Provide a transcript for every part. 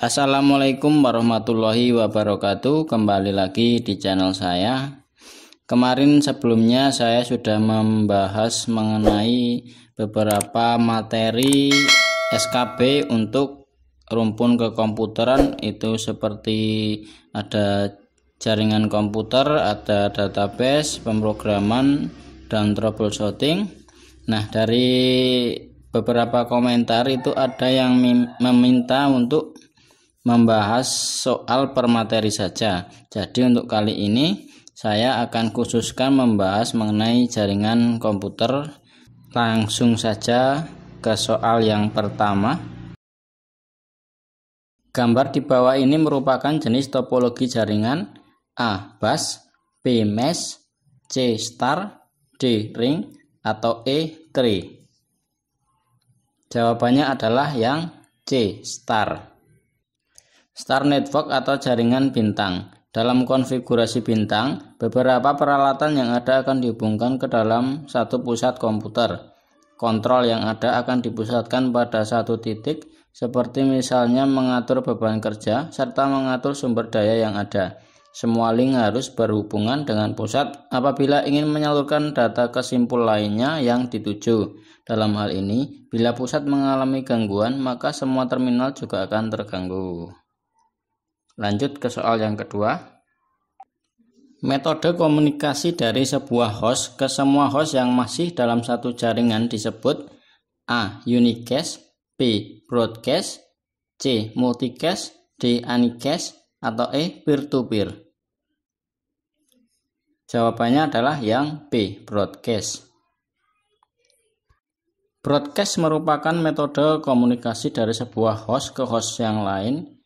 Assalamualaikum warahmatullahi wabarakatuh. Kembali lagi di channel saya. Kemarin sebelumnya saya sudah membahas mengenai beberapa materi SKB untuk rumpun kekomputeran itu seperti ada jaringan komputer, ada database, pemrograman dan troubleshooting. Nah, dari beberapa komentar itu ada yang meminta untuk membahas soal per materi saja. Jadi untuk kali ini saya akan khususkan membahas mengenai jaringan komputer. Langsung saja ke soal yang pertama. Gambar di bawah ini merupakan jenis topologi jaringan A. Bus B. Mesh C. Star D. Ring atau E. Tree Jawabannya adalah yang C. Star Star Network atau jaringan bintang. Dalam konfigurasi bintang, beberapa peralatan yang ada akan dihubungkan ke dalam satu pusat komputer. Kontrol yang ada akan dipusatkan pada satu titik, seperti misalnya mengatur beban kerja serta mengatur sumber daya yang ada. Semua link harus berhubungan dengan pusat apabila ingin menyalurkan data ke simpul lainnya yang dituju. Dalam hal ini, bila pusat mengalami gangguan, maka semua terminal juga akan terganggu. Lanjut ke soal yang kedua. Metode komunikasi dari sebuah host ke semua host yang masih dalam satu jaringan disebut A. Unicast B. Broadcast C. Multicast D. Anycast, atau E. peer to -peer. Jawabannya adalah yang B. Broadcast Broadcast merupakan metode komunikasi dari sebuah host ke host yang lain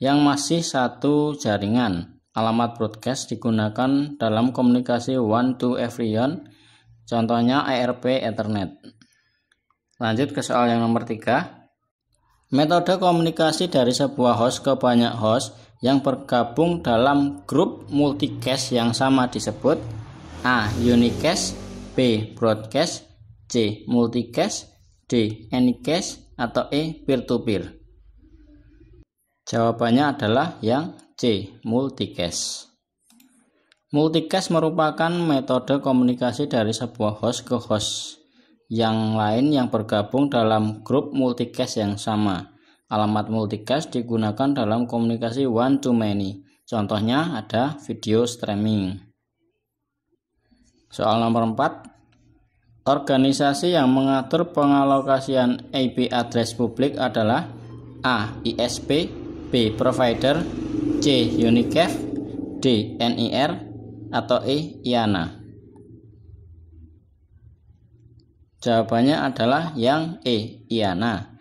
yang masih satu jaringan. Alamat broadcast digunakan dalam komunikasi one to everyone, contohnya ARP Ethernet. Lanjut ke soal yang nomor tiga. Metode komunikasi dari sebuah host ke banyak host yang bergabung dalam grup multicast yang sama disebut A. Unicast B. Broadcast C. Multicast D. Anycast atau E. Peer-to-peer. -peer. Jawabannya adalah yang C, multicast. Multicast merupakan metode komunikasi dari sebuah host ke host yang lain yang bergabung dalam grup multicast yang sama. Alamat multicast digunakan dalam komunikasi one to many. Contohnya ada video streaming. Soal nomor 4. Organisasi yang mengatur pengalokasian IP address publik adalah A. ISP B. Provider C. Unicef D. NIR atau E. IANA Jawabannya adalah yang E. IANA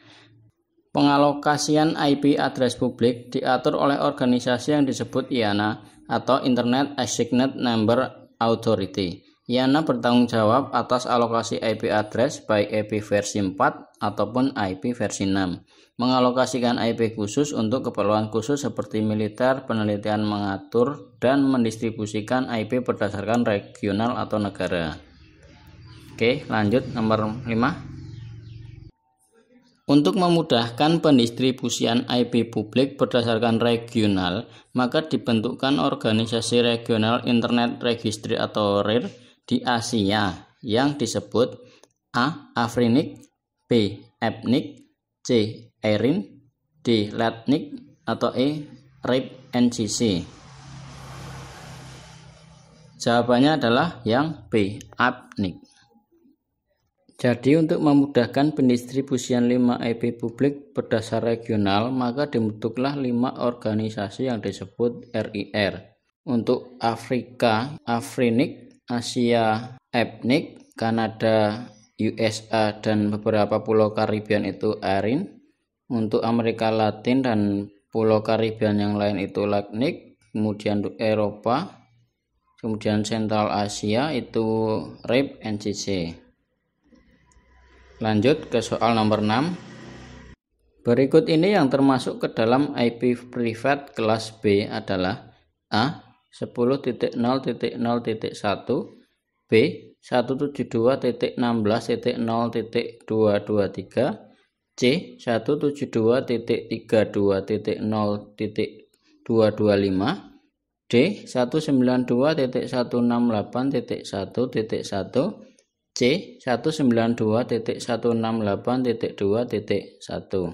Pengalokasian IP address publik diatur oleh organisasi yang disebut IANA atau Internet Assigned Number Authority Yana bertanggung jawab atas alokasi IP address baik IP versi 4 ataupun IP versi 6. Mengalokasikan IP khusus untuk keperluan khusus seperti militer, penelitian mengatur, dan mendistribusikan IP berdasarkan regional atau negara. Oke, lanjut nomor 5. Untuk memudahkan pendistribusian IP publik berdasarkan regional, maka dibentukkan organisasi regional Internet Registry atau RIR di Asia yang disebut A. Afrinik B. Ethnic C. Erin D. Latnik atau E. Rip ncc Jawabannya adalah yang B. Apnik jadi untuk memudahkan pendistribusian 5 IP e publik berdasar regional, maka dibentuklah 5 organisasi yang disebut RIR. Untuk Afrika, Afrinik Asia etnik, Kanada, USA, dan beberapa pulau Karibian itu arin. Untuk Amerika Latin dan pulau Karibian yang lain itu Latnik, kemudian untuk Eropa, kemudian Central Asia itu RIP NCC. Lanjut ke soal nomor 6. Berikut ini yang termasuk ke dalam IP Private kelas B adalah A. 10.0.0.1 B 172.16.0.223 C 172.32.0.225 D 192.168.1.1 C 192.168.2.1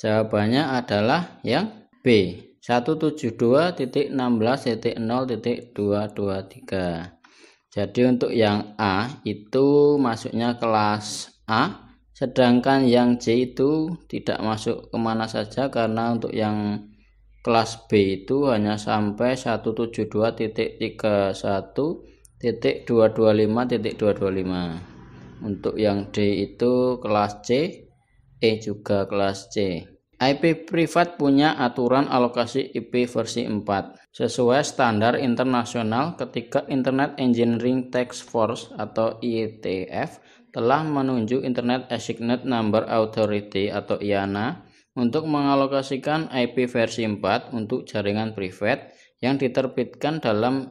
Jawabannya adalah yang B. 172, titik titik titik 16, 0, 223. jadi untuk yang A itu masuknya kelas A sedangkan yang C itu tidak masuk kemana saja karena untuk yang kelas B itu hanya sampai 172, titik 172.31 titik 225 titik 225 untuk yang D itu kelas C E juga kelas C IP privat punya aturan alokasi IP versi 4 sesuai standar internasional ketika Internet Engineering Tax Force atau IETF telah menunjuk Internet Assigned Number Authority atau IANA untuk mengalokasikan IP versi 4 untuk jaringan privat yang diterbitkan dalam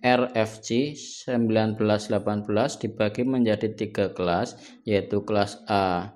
RFC 1918 dibagi menjadi tiga kelas yaitu kelas A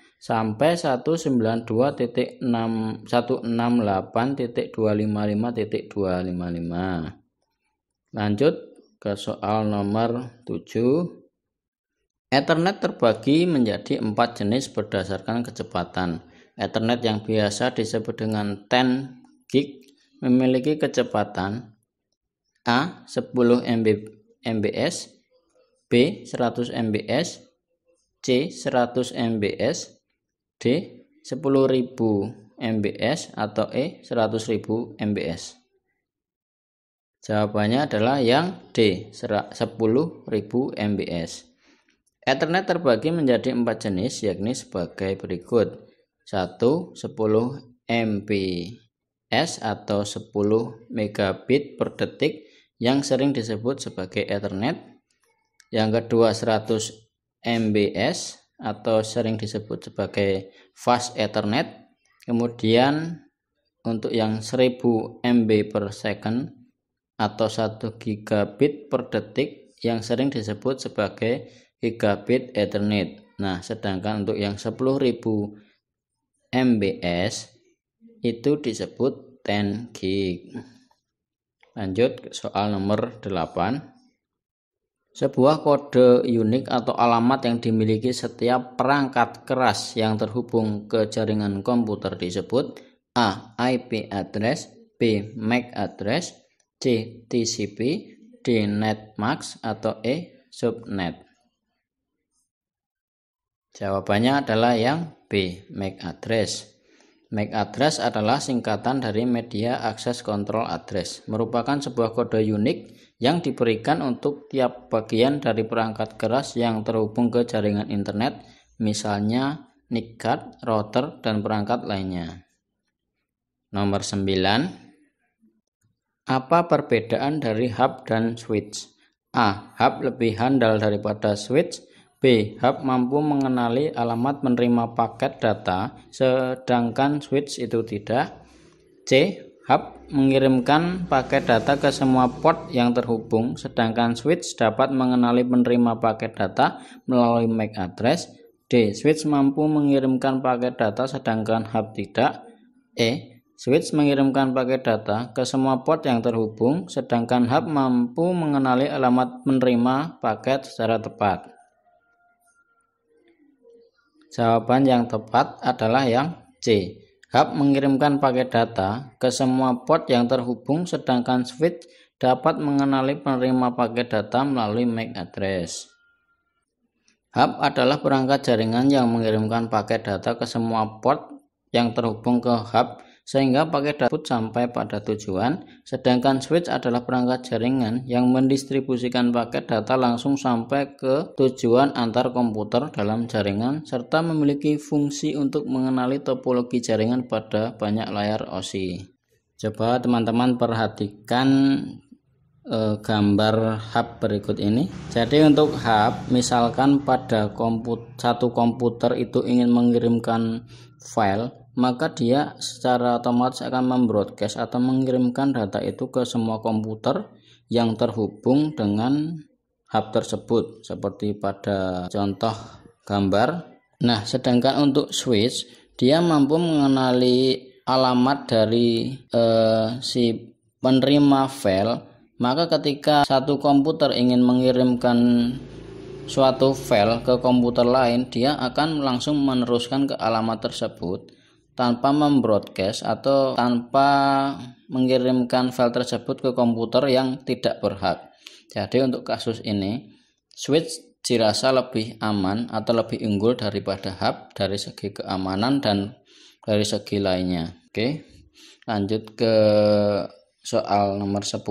sampai 192.168.255.255 lanjut ke soal nomor 7 Ethernet terbagi menjadi empat jenis berdasarkan kecepatan. Ethernet yang biasa disebut dengan 10 gig memiliki kecepatan A 10 MB, MBS, B 100 MBS, C 100 MBS, D 10.000 MBS atau E 100.000 MBS. Jawabannya adalah yang D 10.000 MBS. Ethernet terbagi menjadi empat jenis yakni sebagai berikut. 1 10 MBS atau 10 megabit per detik yang sering disebut sebagai Ethernet. Yang kedua 100 MBS atau sering disebut sebagai fast ethernet kemudian untuk yang 1000 MB per second atau 1 gigabit per detik yang sering disebut sebagai gigabit ethernet nah sedangkan untuk yang 10.000 MBS itu disebut 10 gig lanjut ke soal nomor 8 sebuah kode unik atau alamat yang dimiliki setiap perangkat keras yang terhubung ke jaringan komputer disebut A. IP address B. MAC address C. TCP D. NETMAX, atau E. Subnet Jawabannya adalah yang B. MAC address MAC address adalah singkatan dari Media Access Control Address, merupakan sebuah kode unik yang diberikan untuk tiap bagian dari perangkat keras yang terhubung ke jaringan internet, misalnya NIC card, router, dan perangkat lainnya. Nomor 9. Apa perbedaan dari hub dan switch? A. Hub lebih handal daripada switch B. Hub mampu mengenali alamat menerima paket data, sedangkan switch itu tidak. C. Hub mengirimkan paket data ke semua port yang terhubung, sedangkan switch dapat mengenali penerima paket data melalui MAC address. D. Switch mampu mengirimkan paket data, sedangkan hub tidak. E. Switch mengirimkan paket data ke semua port yang terhubung, sedangkan hub mampu mengenali alamat menerima paket secara tepat. Jawaban yang tepat adalah yang C. Hub mengirimkan paket data ke semua port yang terhubung sedangkan switch dapat mengenali penerima paket data melalui MAC address. Hub adalah perangkat jaringan yang mengirimkan paket data ke semua port yang terhubung ke hub sehingga paket dapat sampai pada tujuan, sedangkan switch adalah perangkat jaringan yang mendistribusikan paket data langsung sampai ke tujuan antar komputer dalam jaringan serta memiliki fungsi untuk mengenali topologi jaringan pada banyak layar OSI. Coba teman-teman perhatikan eh, gambar hub berikut ini. Jadi untuk hub, misalkan pada komput satu komputer itu ingin mengirimkan file maka dia secara otomatis akan membroadcast atau mengirimkan data itu ke semua komputer yang terhubung dengan hub tersebut seperti pada contoh gambar nah sedangkan untuk switch dia mampu mengenali alamat dari eh, si penerima file maka ketika satu komputer ingin mengirimkan suatu file ke komputer lain dia akan langsung meneruskan ke alamat tersebut tanpa membroadcast atau tanpa mengirimkan file tersebut ke komputer yang tidak berhak. Jadi untuk kasus ini, switch dirasa lebih aman atau lebih unggul daripada hub dari segi keamanan dan dari segi lainnya. Oke. Lanjut ke soal nomor 10.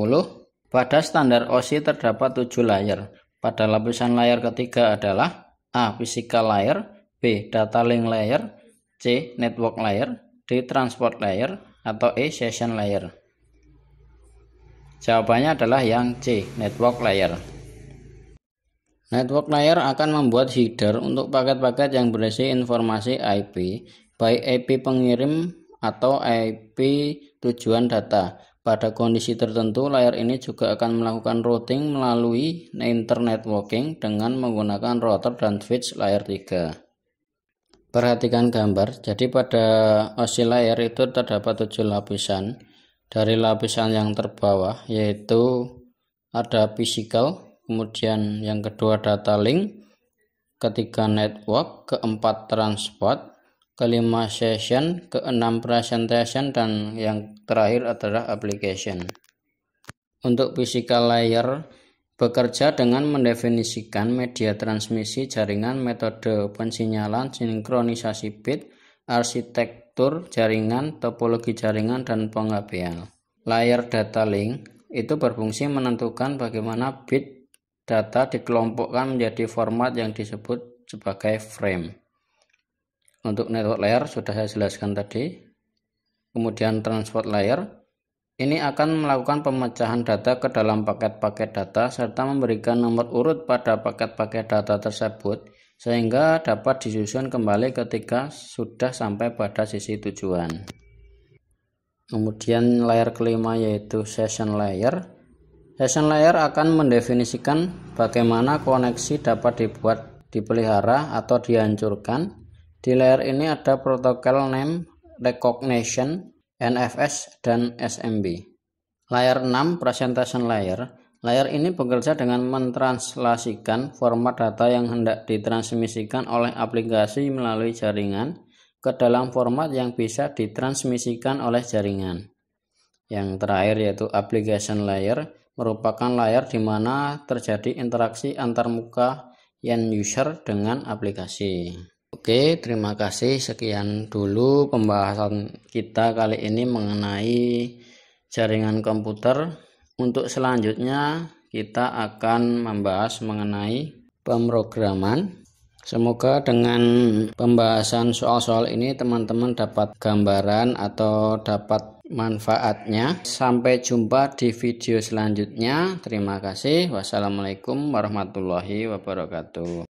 Pada standar OSI terdapat 7 layer. Pada lapisan layer ketiga adalah A. Physical layer B. Data link layer C. Network layer D. Transport layer atau E. Session layer Jawabannya adalah yang C. Network layer Network layer akan membuat header untuk paket-paket yang berisi informasi IP, baik IP pengirim atau IP tujuan data. Pada kondisi tertentu, layar ini juga akan melakukan routing melalui internet working dengan menggunakan router dan switch layer 3. Perhatikan gambar. Jadi pada layar itu terdapat tujuh lapisan. Dari lapisan yang terbawah yaitu ada physical, kemudian yang kedua data link, ketiga network, keempat transport, kelima session, keenam presentation dan yang terakhir adalah application. Untuk physical layer Bekerja dengan mendefinisikan media transmisi jaringan, metode pensinyalan, sinkronisasi bit, arsitektur jaringan, topologi jaringan, dan pengapian. Layer data link itu berfungsi menentukan bagaimana bit data dikelompokkan menjadi format yang disebut sebagai frame. Untuk network layer sudah saya jelaskan tadi. Kemudian transport layer ini akan melakukan pemecahan data ke dalam paket-paket data serta memberikan nomor urut pada paket-paket data tersebut sehingga dapat disusun kembali ketika sudah sampai pada sisi tujuan. Kemudian layer kelima yaitu session layer. Session layer akan mendefinisikan bagaimana koneksi dapat dibuat, dipelihara atau dihancurkan. Di layer ini ada protokol name recognition NFS, dan SMB. Layer 6 Presentation Layer Layer ini bekerja dengan mentranslasikan format data yang hendak ditransmisikan oleh aplikasi melalui jaringan ke dalam format yang bisa ditransmisikan oleh jaringan. Yang terakhir yaitu application layer merupakan layar di mana terjadi interaksi antar muka end user dengan aplikasi. Oke, terima kasih. Sekian dulu pembahasan kita kali ini mengenai jaringan komputer. Untuk selanjutnya, kita akan membahas mengenai pemrograman. Semoga dengan pembahasan soal-soal ini, teman-teman dapat gambaran atau dapat manfaatnya. Sampai jumpa di video selanjutnya. Terima kasih. Wassalamualaikum warahmatullahi wabarakatuh.